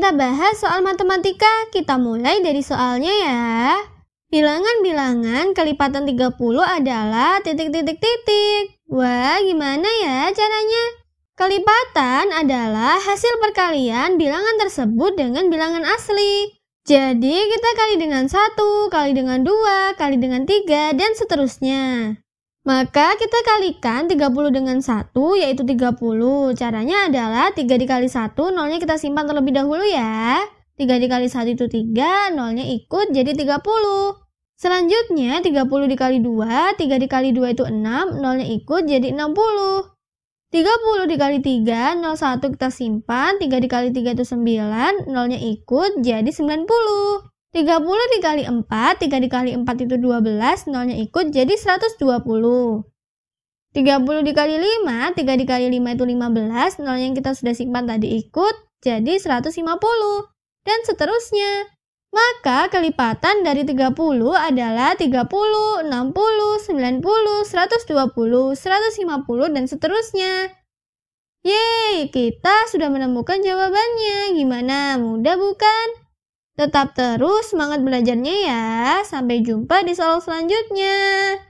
kita bahas soal matematika, kita mulai dari soalnya ya. Bilangan-bilangan kelipatan 30 adalah titik-titik-titik. Wah, gimana ya caranya? Kelipatan adalah hasil perkalian bilangan tersebut dengan bilangan asli. Jadi, kita kali dengan 1, kali dengan 2, kali dengan 3, dan seterusnya. Maka kita kalikan 30 dengan 1 yaitu 30. Caranya adalah 3 dikali 1, nolnya kita simpan terlebih dahulu ya. 3 dikali 1 itu 3, nolnya ikut jadi 30. Selanjutnya 30 dikali 2, 3 dikali 2 itu 6, nolnya ikut jadi 60. 30 dikali 3, 1 kita simpan, 3 dikali 3 itu 9, nolnya ikut jadi 90. 30 dikali 4, 3 dikali 4 itu 12, nolnya ikut jadi 120. 30 dikali 5, 3 dikali 5 itu 15, nol yang kita sudah simpan tadi ikut jadi 150. Dan seterusnya. Maka kelipatan dari 30 adalah 30, 60, 90, 120, 150, dan seterusnya. Yeay, kita sudah menemukan jawabannya. Gimana? Mudah bukan? Tetap terus semangat belajarnya ya. Sampai jumpa di soal selanjutnya.